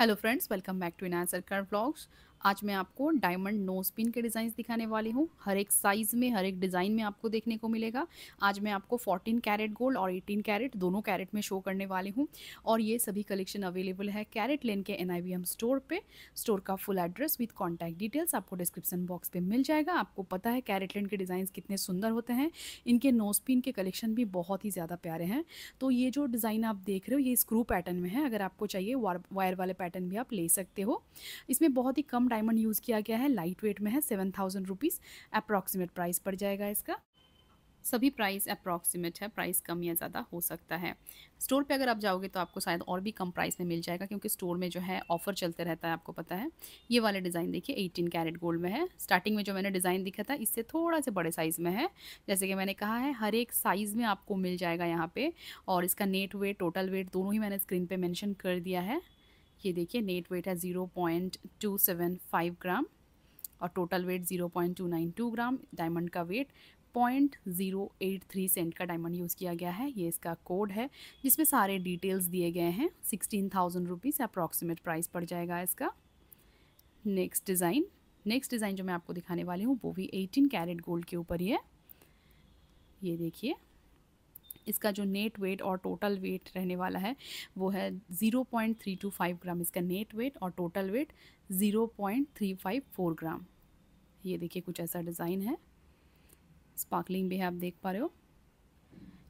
Hello friends, welcome back to Enhance Current Vlogs. आज मैं आपको डायमंड नोज पिन के डिज़ाइन दिखाने वाली हूँ हर एक साइज़ में हर एक डिज़ाइन में आपको देखने को मिलेगा आज मैं आपको 14 कैरेट गोल्ड और 18 कैरेट दोनों कैरेट में शो करने वाली हूँ और ये सभी कलेक्शन अवेलेबल है कैरेट लेन के एन स्टोर पर स्टोर का full address with contact details आपको डिस्क्रिप्सन बॉक्स पर मिल जाएगा आपको पता है कैरेट लेन के डिज़ाइन कितने सुंदर होते हैं इनके नोज पिन के कलेक्शन भी बहुत ही ज़्यादा प्यारे हैं तो ये जो डिज़ाइन आप देख रहे हो ये स्क्रू पैटर्न में है अगर आपको चाहिए वायर वाले पैटर्न भी आप ले सकते हो इसमें बहुत ही कम डायमंड यूज़ किया गया है लाइट वेट में है seven thousand rupees approximate price पड़ जाएगा इसका सभी प्राइस अप्रॉक्सीमेट है प्राइस कम या ज़्यादा हो सकता है स्टोर पे अगर आप जाओगे तो आपको शायद और भी कम प्राइस में मिल जाएगा क्योंकि स्टोर में जो है ऑफ़र चलते रहता है आपको पता है ये वाले डिज़ाइन देखिए 18 कैरेट गोल्ड में है स्टार्टिंग में जो मैंने डिज़ाइन दिखा था इससे थोड़ा से बड़े साइज़ में है जैसे कि मैंने कहा है हर एक साइज़ में आपको मिल जाएगा यहाँ पर और इसका नेट वेट टोटल वेट दोनों ही मैंने स्क्रीन पर मैंशन कर दिया है ये देखिए नेट वेट है zero point two seven five gram और total weight zero point two nine two gram diamond का weight point zero eight three cent का डायमंड यूज़ किया गया है ये इसका कोड है जिसमें सारे डिटेल्स दिए गए हैं sixteen thousand rupees approximate price पड़ जाएगा इसका नेक्स्ट डिज़ाइन नेक्स्ट डिज़ाइन जो मैं आपको दिखाने वाली हूँ वो भी एटीन कैरेट गोल्ड के ऊपर ही है ये देखिए इसका जो नेट वेट और टोटल वेट रहने वाला है वो है zero point three two five gram इसका नेट वेट और total weight zero point three five four gram ये देखिए कुछ ऐसा डिज़ाइन है स्पार्कलिंग भी है आप देख पा रहे हो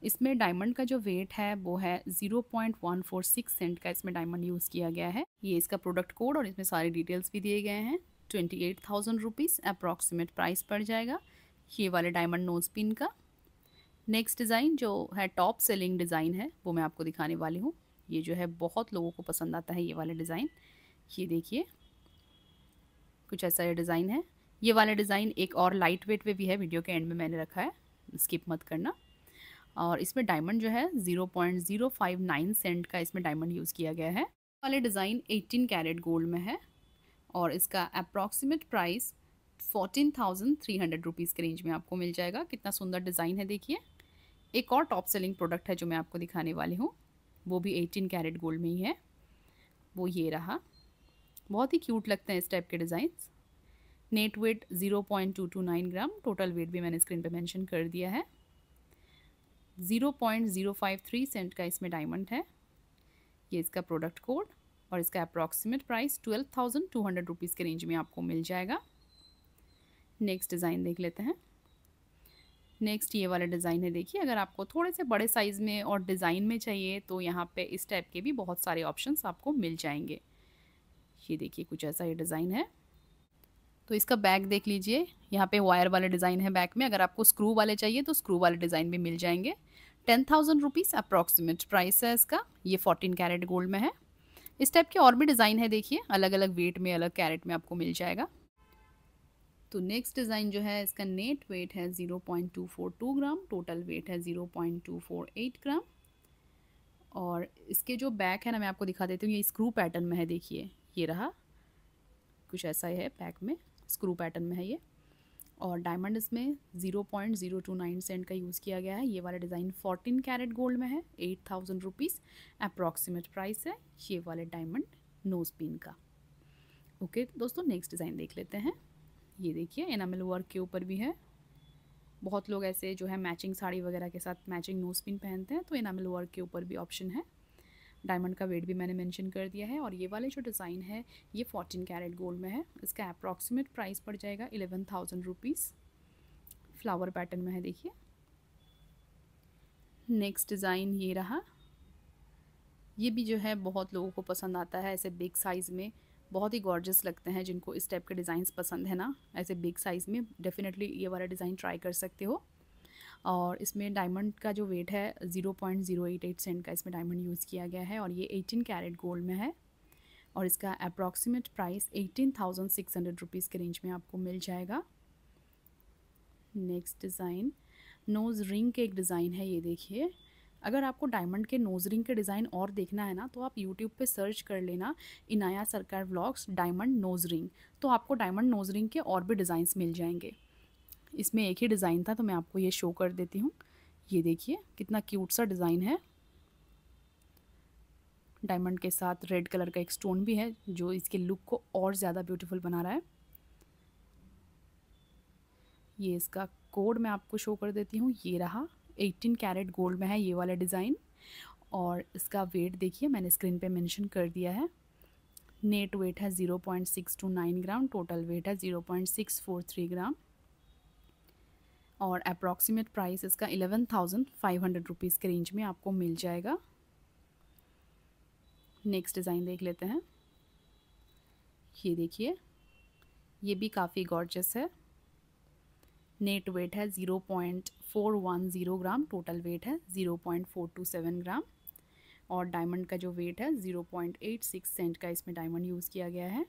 इसमें डायमंड का जो वेट है वो है zero point one four six cent का इसमें डायमंड यूज़ किया गया है ये इसका प्रोडक्ट कोड और इसमें सारे डिटेल्स भी दिए गए हैं twenty eight thousand rupees approximate price पड़ जाएगा ये वाले डायमंड नोज पिन का नेक्स्ट डिज़ाइन जो है टॉप सेलिंग डिज़ाइन है वो मैं आपको दिखाने वाली हूँ ये जो है बहुत लोगों को पसंद आता है ये वाला डिज़ाइन ये देखिए कुछ ऐसा ये डिज़ाइन है ये वाला डिज़ाइन एक और लाइट वेट पे भी है वीडियो के एंड में मैंने रखा है स्किप मत करना और इसमें डायमंड जो है 0.059 सेंट का इसमें डायमंड यूज़ किया गया है वाले डिज़ाइन 18 कैरेट गोल्ड में है और इसका approximate price fourteen thousand three hundred rupees के रेंज में आपको मिल जाएगा कितना सुंदर डिज़ाइन है देखिए एक और टॉप सेलिंग प्रोडक्ट है जो मैं आपको दिखाने वाली हूँ वो भी एटीन कैरेट गोल्ड में ही है वो ये रहा बहुत ही क्यूट लगते हैं इस टाइप के designs net weight zero point two two nine gram total weight भी मैंने स्क्रीन पे मेंशन कर दिया है zero point zero five three cent का इसमें डायमंड है ये इसका प्रोडक्ट कोड और इसका approximate price twelve thousand two hundred rupees के रेंज में आपको मिल जाएगा नेक्स्ट डिज़ाइन देख लेते हैं नेक्स्ट ये वाला डिज़ाइन है देखिए अगर आपको थोड़े से बड़े साइज़ में और डिज़ाइन में चाहिए तो यहाँ पे इस टाइप के भी बहुत सारे ऑप्शंस आपको मिल जाएंगे ये देखिए कुछ ऐसा ये डिज़ाइन है तो इसका बैक देख लीजिए यहाँ पे वायर वाला डिज़ाइन है बैक में अगर आपको स्क्रू वाले चाहिए तो स्क्रू वाले डिज़ाइन भी मिल जाएंगे ten thousand rupees approximate price है इसका ये फोर्टीन कैरेट गोल्ड में है इस टाइप के और भी डिज़ाइन है देखिए अलग अलग वेट में अलग कैरेट में आपको मिल जाएगा तो नेक्स्ट डिज़ाइन जो है इसका नेट वेट है zero point two four two gram total weight है zero point two four eight gram और इसके जो बैक है ना मैं आपको दिखा देती हूँ ये स्क्रू पैटर्न में है देखिए ये रहा कुछ ऐसा ही है पैक में स्क्रू पैटर्न में है ये और डायमंड इसमें zero point zero two nine cent का यूज़ किया गया है ये वाला डिज़ाइन फोर्टीन कैरेट गोल्ड में है eight thousand rupees approximate price है ये वाले डायमंड नोज पिन का ओके दोस्तों नेक्स्ट डिज़ाइन देख लेते हैं ये देखिए एनामिल वर्क के ऊपर भी है बहुत लोग ऐसे जो है मैचिंग साड़ी वगैरह के साथ मैचिंग नोज पिन पहनते हैं तो एनामिल वर्क के ऊपर भी ऑप्शन है डायमंड का वेट भी मैंने मेंशन कर दिया है और ये वाले जो डिज़ाइन है ये 14 कैरेट गोल्ड में है इसका अप्रॉक्सीमेट प्राइस पड़ जाएगा eleven thousand rupees flower pattern में है देखिए नेक्स्ट डिज़ाइन ये रहा ये भी जो है बहुत लोगों को पसंद आता है ऐसे बिग साइज़ में बहुत ही गॉर्जस लगते हैं जिनको इस टाइप के डिज़ाइंस पसंद है ना ऐसे बिग साइज़ में डेफ़िनेटली ये वाला डिज़ाइन ट्राई कर सकते हो और इसमें डायमंड का जो वेट है zero point zero eight eight cent का इसमें डायमंड यूज़ किया गया है और ये एटीन कैरेट गोल्ड में है और इसका approximate price eighteen thousand six hundred rupees के रेंज में आपको मिल जाएगा नेक्स्ट डिज़ाइन नोज़ रिंग के एक डिज़ाइन है ये देखिए अगर आपको डायमंड के नोज रिंग के डिज़ाइन और देखना है ना तो आप यूट्यूब पे सर्च कर लेना इनाया सरकार व्लॉग्स डायमंड नोज रिंग तो आपको डायमंड नोज रिंग के और भी डिज़ाइंस मिल जाएंगे इसमें एक ही डिज़ाइन था तो मैं आपको ये शो कर देती हूँ ये देखिए कितना क्यूट सा डिज़ाइन है डायमंड के साथ रेड कलर का एक स्टोन भी है जो इसके लुक को और ज़्यादा ब्यूटीफुल बना रहा है ये इसका कोड मैं आपको शो कर देती हूँ ये रहा एट्टीन कैरेट गोल्ड में है ये वाला डिज़ाइन और इसका वेट देखिए मैंने स्क्रीन पे मेंशन कर दिया है नेट वेट है zero point six two nine gram total weight है zero point six four three gram और अप्रॉक्सीमेट प्राइस इसका eleven thousand five hundred rupees के रेंज में आपको मिल जाएगा नेक्स्ट डिज़ाइन देख लेते हैं ये देखिए ये भी काफ़ी गॉर्जस है नेट वेट है zero point four one zero gram total weight है zero point four two seven gram और डायमंड का जो वेट है zero point eight six cent का इसमें डायमंड यूज़ किया गया है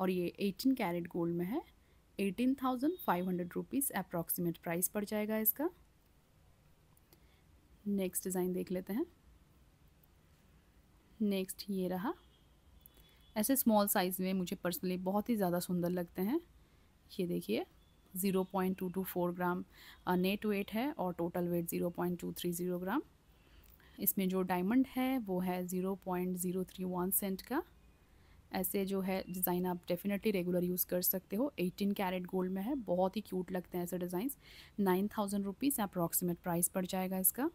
और ये एटीन कैरेट गोल्ड में है eighteen thousand five hundred rupees approximate price पड़ जाएगा इसका नेक्स्ट डिज़ाइन देख लेते हैं नेक्स्ट ये रहा ऐसे स्मॉल साइज़ में मुझे पर्सनली बहुत ही ज़्यादा सुंदर लगते हैं ये देखिए zero point two two four gram net weight है और total weight zero point two three zero gram इसमें जो डायमंड है वो है zero zero point three one cent का ऐसे जो है डिज़ाइन आप डेफिनेटली रेगुलर यूज़ कर सकते हो एटीन कैरेट गोल्ड में है बहुत ही क्यूट लगते हैं ऐसे designs nine thousand rupees approximate price पड़ जाएगा इसका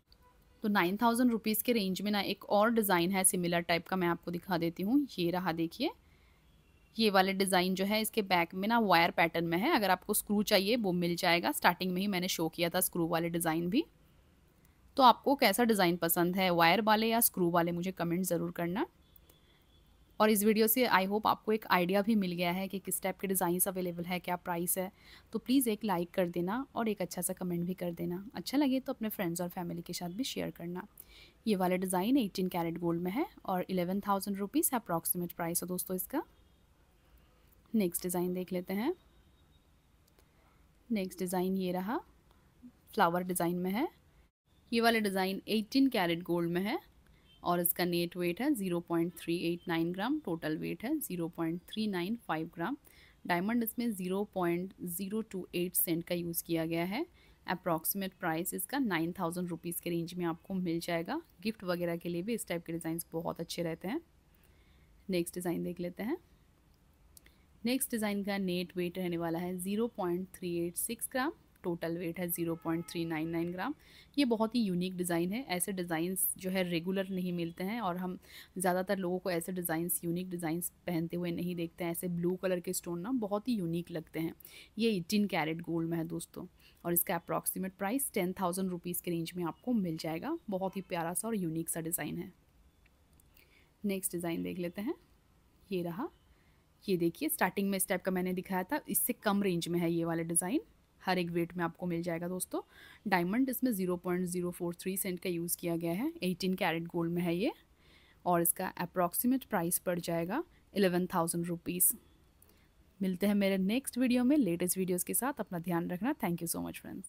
तो नाइन थाउजेंड रुपीज़ के रेंज में ना एक और डिज़ाइन है सिमिलर टाइप का मैं आपको दिखा देती हूँ ये रहा देखिए ये वाले डिज़ाइन जो है इसके बैक में ना वायर पैटर्न में है अगर आपको स्क्रू चाहिए वो मिल जाएगा स्टार्टिंग में ही मैंने शो किया था स्क्रू वाले डिज़ाइन भी तो आपको कैसा डिज़ाइन पसंद है वायर वाले या स्क्रू वाले मुझे कमेंट ज़रूर करना और इस वीडियो से आई होप आपको एक आइडिया भी मिल गया है कि किस टाइप के डिज़ाइंस अवेलेबल है क्या प्राइस है तो प्लीज़ एक लाइक कर देना और एक अच्छा सा कमेंट भी कर देना अच्छा लगे तो अपने फ्रेंड्स और फैमिली के साथ भी शेयर करना ये वाला डिज़ाइन एटीन कैरेट गोल्ड में है और eleven thousand rupees approximate price है दोस्तों इसका नेक्स्ट डिज़ाइन देख लेते हैं नेक्स्ट डिज़ाइन ये रहा फ्लावर डिज़ाइन में है ये वाला डिज़ाइन 18 कैरेट गोल्ड में है और इसका नेट वेट है 0.389 ग्राम टोटल वेट है 0.395 ग्राम डायमंड इसमें 0.028 सेंट का यूज़ किया गया है अप्रॉक्सीमेट प्राइस इसका नाइन थाउजेंड रुपीज़ के रेंज में आपको मिल जाएगा गिफ्ट वगैरह के लिए भी इस टाइप के डिज़ाइन बहुत अच्छे रहते हैं नेक्स्ट डिज़ाइन देख लेते हैं नेक्स्ट डिज़ाइन का नेट वेट रहने वाला है zero point three eight six gram total weight है zero point three nine nine gram ये बहुत ही यूनिक डिज़ाइन है ऐसे डिज़ाइंस जो है रेगुलर नहीं मिलते हैं और हम ज़्यादातर लोगों को ऐसे डिज़ाइंस यूनिक डिज़ाइंस पहनते हुए नहीं देखते हैं ऐसे ब्लू कलर के स्टोन ना बहुत ही यूनिक लगते हैं ये एटीन कैरेट गोल्ड में है दोस्तों और इसका approximate price ten thousand rupees के रेंज में आपको मिल जाएगा बहुत ही प्यारा सा और यूनिक सा डिज़ाइन है नेक्स्ट डिज़ाइन देख लेते हैं ये रहा ये देखिए स्टार्टिंग में इस टाइप का मैंने दिखाया था इससे कम रेंज में है ये वाला डिज़ाइन हर एक वेट में आपको मिल जाएगा दोस्तों डायमंड इसमें zero point zero four three cent का यूज़ किया गया है एटीन कैरेट गोल्ड में है ये और इसका अप्रॉक्सीमेट प्राइस पड़ जाएगा एलेवन थाउजेंड रुपीज़ मिलते हैं मेरे नेक्स्ट वीडियो में लेटेस्ट वीडियोज़ के साथ अपना ध्यान रखना thank you so much friends